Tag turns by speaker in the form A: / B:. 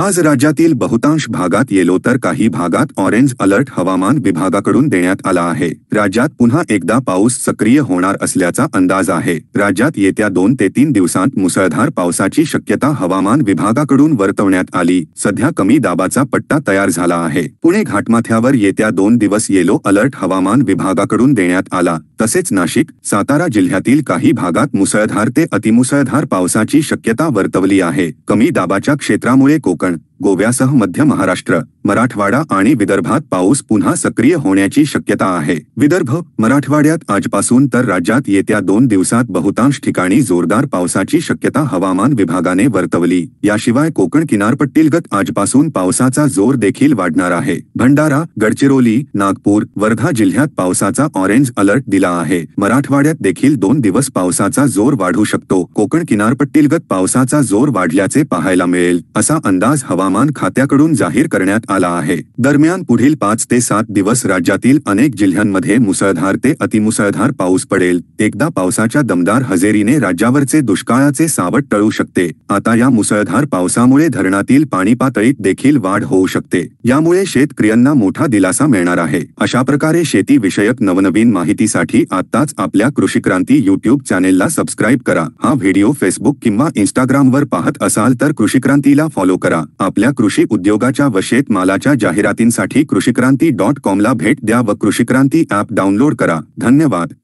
A: आज राज्यातील बहुतांश भागात येलो तर काही भागात ऑरेंज अलर्ट हवामान विभागाकडून देण्यात आला आहे राज्यात पुन्हा एकदा पाऊस सक्रिय होणार असल्याचा अंदाज आहे राज्यात येत्या दोन ते तीन दिवसांत मुसळधार पावसाची शक्यता हवामान विभागाकडून वर्तवण्यात आली सध्या कमी दाबाचा पट्टा तयार झाला आहे पुणे घाटमाथ्यावर येत्या दोन दिवस येलो अलर्ट हवामान विभागाकडून देण्यात आला तसेच नाशिक सातारा जिल्ह्यातील काही भागात मुसळधार ते अतिमुसळधार पावसाची शक्यता वर्तवली आहे कमी दाबाच्या क्षेत्रामुळे कोकण different गोव्यासह मध्य महाराष्ट्र मराठवाडा आणि विदर्भात पाऊस पुन्हा सक्रिय होण्याची शक्यता आहे विदर्भ मराठवाड्यात आजपासून तर राज्यात येत्या दोन दिवसात बहुतांश ठिकाणी जोरदार पावसाची शक्यता हवामान विभागाने वर्तवली याशिवाय कोकण किनारपट्टीलगत आजपासून पावसाचा जोर देखील वाढणार आहे भंडारा गडचिरोली नागपूर वर्धा जिल्ह्यात पावसाचा ऑरेंज अलर्ट दिला आहे मराठवाड्यात देखील दोन दिवस पावसाचा जोर वाढू शकतो कोकण किनारपट्टीलगत पावसाचा जोर वाढल्याचे पाहायला मिळेल असा अंदाज हवामान हवामान खात्याकडून जाहीर करण्यात आला आहे दरम्यान पुढील पाच ते सात दिवस राज्यातील अनेक जिल्ह्यांमध्ये मुसळधार ते अतिमुसळधार पाऊस पडेल एकदा पावसाच्या दमदार हजेरीने राज्यावरचे दुष्काळाचे सावट टळू शकते आता या मुसळधार पावसामुळे धरणातील पाणी पातळीत देखील वाढ होऊ शकते यामुळे शेतकऱ्यांना मोठा दिलासा मिळणार आहे अशा प्रकारे शेती विषयक नवनवीन माहितीसाठी आताच आपल्या कृषी क्रांती युट्यूब चॅनेलला सबस्क्राईब करा हा व्हिडिओ फेसबुक किंवा इंस्टाग्रामवर पाहत असाल तर कृषी क्रांतीला फॉलो करा आपल्या आपल्या कृषी उद्योगाच्या वशेत मालाच्या जाहिरातींसाठी कृषिक्रांती डॉट कॉमला भेट द्या व कृषिक्रांती ॲप डाउनलोड करा धन्यवाद